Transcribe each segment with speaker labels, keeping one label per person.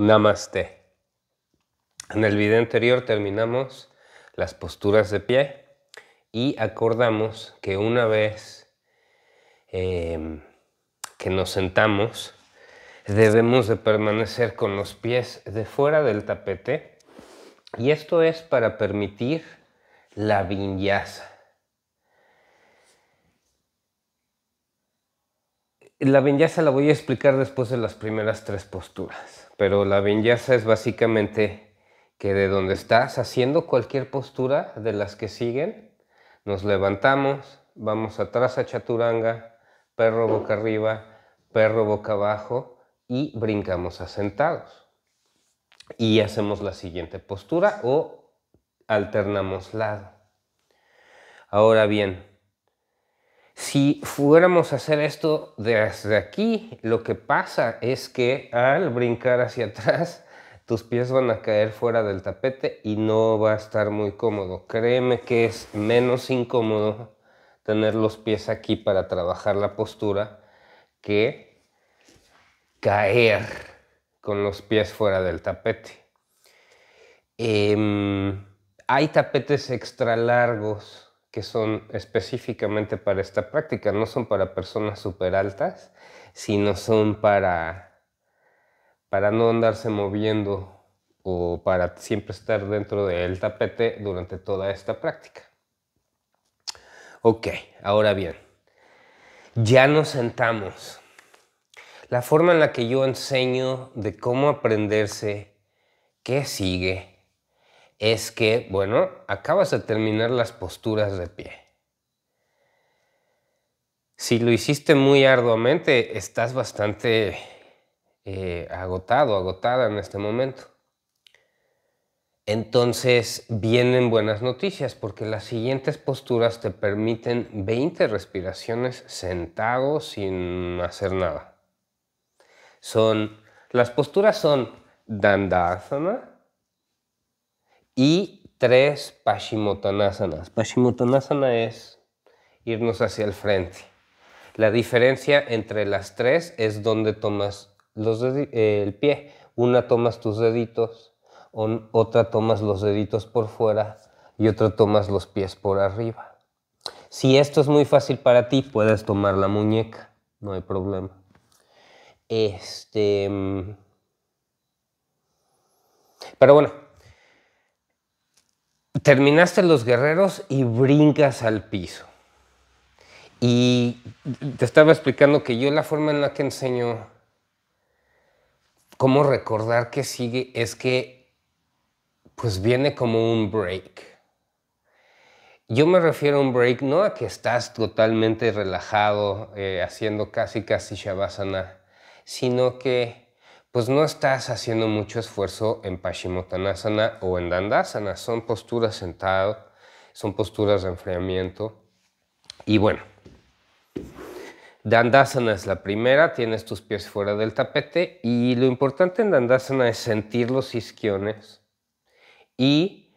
Speaker 1: Namaste. En el video anterior terminamos las posturas de pie y acordamos que una vez em, que nos sentamos debemos de permanecer con los pies de fuera del tapete y esto es para permitir la vinyasa. La vinyasa la voy a explicar después de las primeras tres posturas, pero la vinyasa es básicamente que de donde estás haciendo cualquier postura de las que siguen, nos levantamos, vamos atrás a chaturanga, perro boca arriba, perro boca abajo y brincamos asentados. Y hacemos la siguiente postura o alternamos lado. Ahora bien, si fuéramos a hacer esto desde aquí, lo que pasa es que al brincar hacia atrás, tus pies van a caer fuera del tapete y no va a estar muy cómodo. Créeme que es menos incómodo tener los pies aquí para trabajar la postura que caer con los pies fuera del tapete. Em, hay tapetes extra largos que son específicamente para esta práctica, no son para personas súper altas, sino son para, para no andarse moviendo o para siempre estar dentro del tapete durante toda esta práctica. Ok, ahora bien, ya nos sentamos. La forma en la que yo enseño de cómo aprenderse, qué sigue, es que, bueno, acabas de terminar las posturas de pie. Si lo hiciste muy arduamente, estás bastante eh, agotado, agotada en este momento. Entonces vienen buenas noticias porque las siguientes posturas te permiten 20 respiraciones sentado sin hacer nada. Son, las posturas son Dandasana, y tres Pashimotanasanas. Pashimotanasana es irnos hacia el frente. La diferencia entre las tres es donde tomas los eh, el pie. Una tomas tus deditos, otra tomas los deditos por fuera y otra tomas los pies por arriba. Si esto es muy fácil para ti, puedes tomar la muñeca, no hay problema. Este. Mm, pero bueno, terminaste los guerreros y brincas al piso. Y te estaba explicando que yo la forma en la que enseño cómo recordar que sigue es que pues viene como un break. Yo me refiero a un break no a que estás totalmente relajado eh, haciendo casi casi shavasana, sino que pues no estás haciendo mucho esfuerzo en Paschimottanasana o en Dandasana. Son posturas sentado, son posturas de enfriamiento. Y bueno, Dandasana es la primera, tienes tus pies fuera del tapete y lo importante en Dandasana es sentir los isquiones y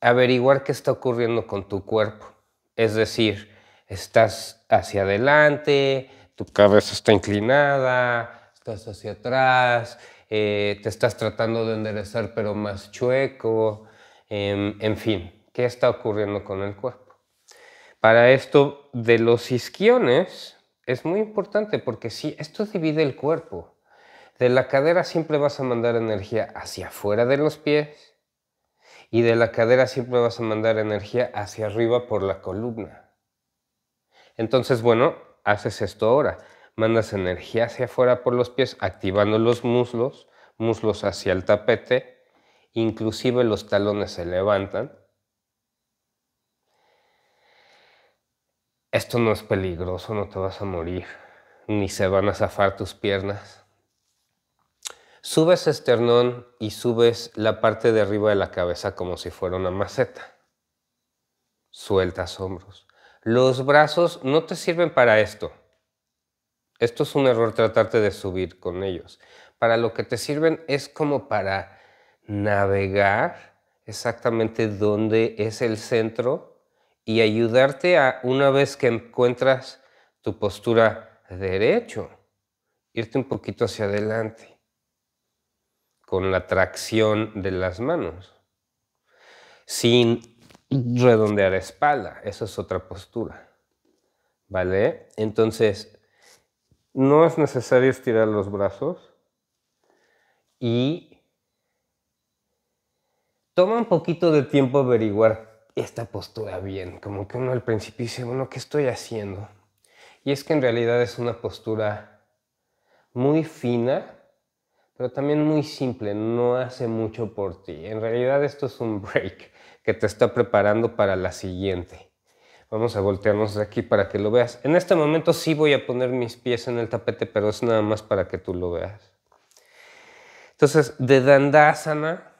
Speaker 1: averiguar qué está ocurriendo con tu cuerpo. Es decir, estás hacia adelante, tu cabeza está inclinada, estás hacia atrás, eh, te estás tratando de enderezar pero más chueco, em, en fin, ¿qué está ocurriendo con el cuerpo? Para esto de los isquiones es muy importante porque si esto divide el cuerpo, de la cadera siempre vas a mandar energía hacia afuera de los pies y de la cadera siempre vas a mandar energía hacia arriba por la columna. Entonces, bueno, haces esto ahora mandas energía hacia afuera por los pies, activando los muslos, muslos hacia el tapete, inclusive los talones se levantan. Esto no es peligroso, no te vas a morir, ni se van a zafar tus piernas. Subes esternón y subes la parte de arriba de la cabeza como si fuera una maceta. Sueltas hombros. Los brazos no te sirven para esto. Esto es un error tratarte de subir con ellos. Para lo que te sirven es como para navegar exactamente dónde es el centro y ayudarte a, una vez que encuentras tu postura derecho, irte un poquito hacia adelante con la tracción de las manos, sin redondear espalda, esa es otra postura, ¿vale? Entonces, no es necesario estirar los brazos y toma un poquito de tiempo averiguar esta postura bien, como que uno al principio dice, bueno, ¿qué estoy haciendo? Y es que en realidad es una postura muy fina, pero también muy simple, no hace mucho por ti. En realidad esto es un break que te está preparando para la siguiente. Vamos a voltearnos de aquí para que lo veas. En este momento sí voy a poner mis pies en el tapete, pero es nada más para que tú lo veas. Entonces, de Dandasana,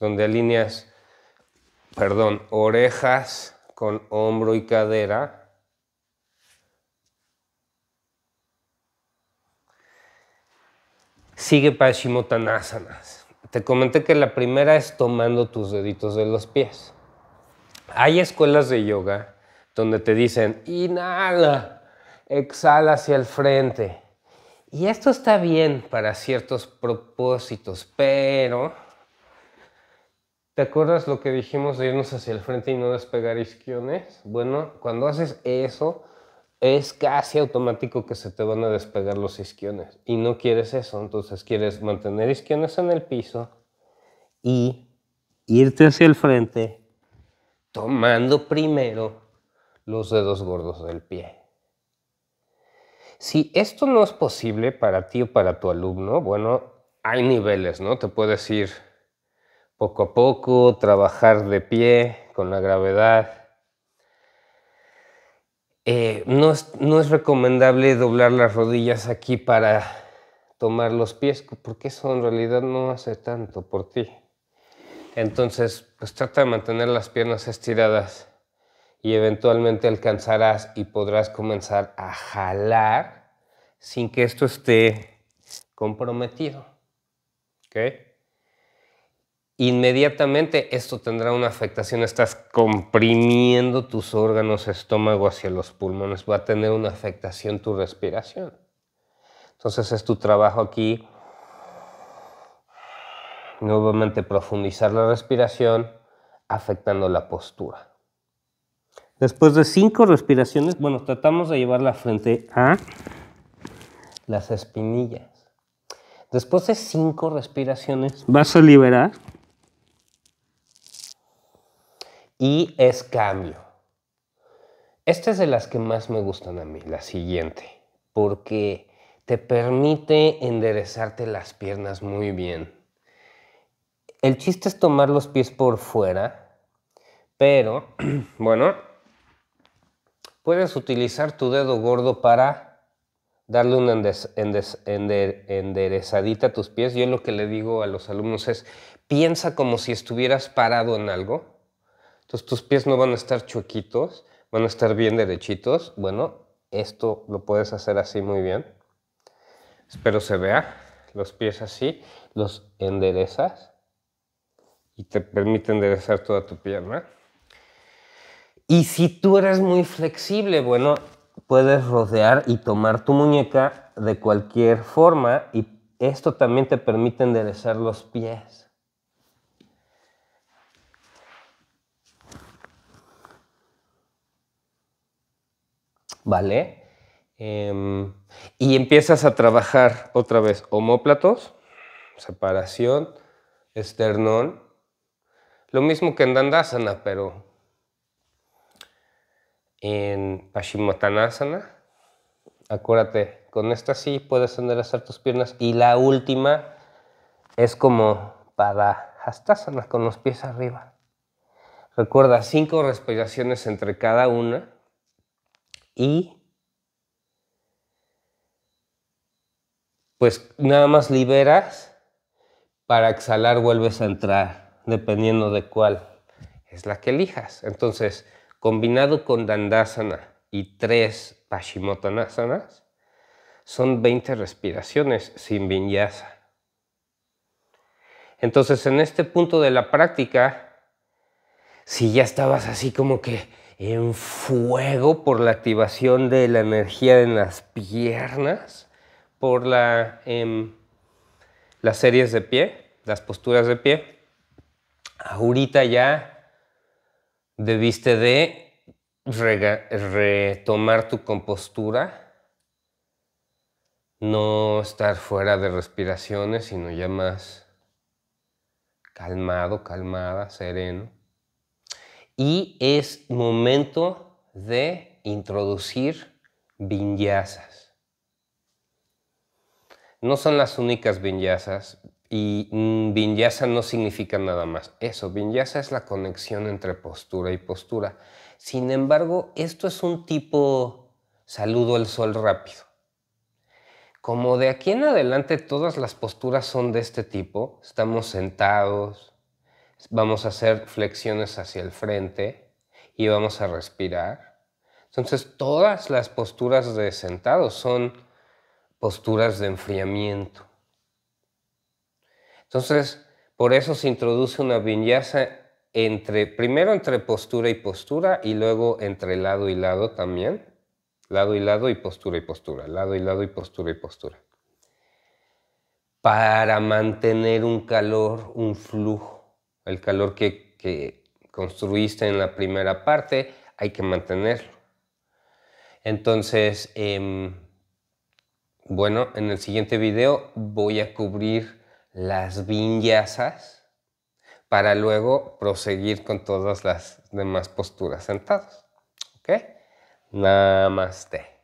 Speaker 1: donde alineas, perdón, orejas con hombro y cadera. Sigue Shimotanasanas. Te comenté que la primera es tomando tus deditos de los pies. Hay escuelas de yoga donde te dicen, inhala, exhala hacia el frente. Y esto está bien para ciertos propósitos, pero ¿Te acuerdas lo que dijimos de irnos hacia el frente y no despegar isquiones? Bueno, cuando haces eso, es casi automático que se te van a despegar los isquiones. Y no quieres eso, entonces quieres mantener isquiones en el piso y irte hacia el frente tomando primero los dedos gordos del pie. Si esto no es posible para ti o para tu alumno, bueno, hay niveles, ¿no? Te puedes ir poco a poco, trabajar de pie con la gravedad. Eh, no, no es recomendable doblar las rodillas aquí para tomar los pies, porque eso en realidad no hace tanto por ti. Entonces, pues trata de mantener las piernas estiradas y eventualmente alcanzarás y podrás comenzar a jalar sin que esto esté comprometido. ¿Ok? Inmediatamente esto tendrá una afectación, estás comprimiendo tus órganos estómago hacia los pulmones, va a tener una afectación tu respiración. Entonces es tu trabajo aquí nuevamente profundizar la respiración afectando la postura. Después de cinco respiraciones, bueno, tratamos de llevar la frente a las espinillas. Después de cinco respiraciones, vas a liberar y es cambio. Esta es de las que más me gustan a mí, la siguiente, porque te permite enderezarte las piernas muy bien el chiste es tomar los pies por fuera, pero, bueno, puedes utilizar tu dedo gordo para darle una enderezadita a tus pies. Yo lo que le digo a los alumnos es, piensa como si estuvieras parado en algo. Entonces tus pies no van a estar chuequitos, van a estar bien derechitos. Bueno, esto lo puedes hacer así muy bien. Espero se vea. Los pies así, los enderezas y te permite enderezar toda tu pierna. Y si tú eres muy flexible, bueno, puedes rodear y tomar tu muñeca de cualquier forma y esto también te permite enderezar los pies. ¿Vale? Em, y empiezas a trabajar otra vez homóplatos, separación, esternón, lo mismo que en Dandasana, pero en Paschimottanasana, acuérdate, con esta sí puedes enderezar tus piernas y la última es como para Hastasana, con los pies arriba. Recuerda, cinco respiraciones entre cada una y pues nada más liberas, para exhalar vuelves a entrar dependiendo de cuál es la que elijas. Entonces, combinado con Dandasana y tres Pashimotanasanas, son 20 respiraciones sin vinyasa. Entonces, en este punto de la práctica, si ya estabas así como que en fuego por la activación de la energía en las piernas, por la, em, las series de pie, las posturas de pie, ahorita ya debiste de retomar tu compostura, no estar fuera de respiraciones, sino ya más calmado, calmada, sereno. Y es momento de introducir vinyasas. No son las únicas vinyasas, y mm, vinyasa no significa nada más. Eso, vinyasa es la conexión entre postura y postura. Sin embargo, esto es un tipo saludo al sol rápido. Como de aquí en adelante todas las posturas son de este tipo, estamos sentados, vamos a hacer flexiones hacia el frente y vamos a respirar. Entonces todas las posturas de sentado son posturas de enfriamiento. Entonces, por eso se introduce una vinyasa entre, primero entre postura y postura y luego entre lado y lado también. Lado y lado y postura y postura, lado y lado y postura y postura. Para mantener un calor, un flujo. El calor que, construiste en la primera parte hay que mantenerlo. Entonces, em, bueno, en el siguiente video voy a cubrir las vinyasas para luego proseguir con todas las demás posturas sentados. ¿Ok? Namaste.